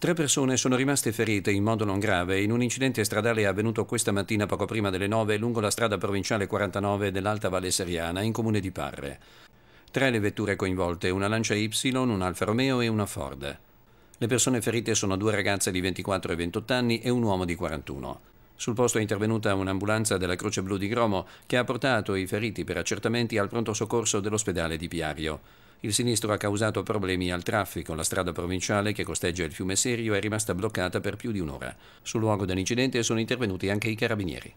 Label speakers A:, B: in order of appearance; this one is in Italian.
A: Tre persone sono rimaste ferite in modo non grave in un incidente stradale avvenuto questa mattina poco prima delle 9 lungo la strada provinciale 49 dell'Alta Valle Seriana in comune di Parre. Tre le vetture coinvolte, una Lancia Y, un Alfa Romeo e una Ford. Le persone ferite sono due ragazze di 24 e 28 anni e un uomo di 41. Sul posto è intervenuta un'ambulanza della Croce Blu di Gromo che ha portato i feriti per accertamenti al pronto soccorso dell'ospedale di Piario. Il sinistro ha causato problemi al traffico. La strada provinciale che costeggia il fiume Serio è rimasta bloccata per più di un'ora. Sul luogo dell'incidente sono intervenuti anche i carabinieri.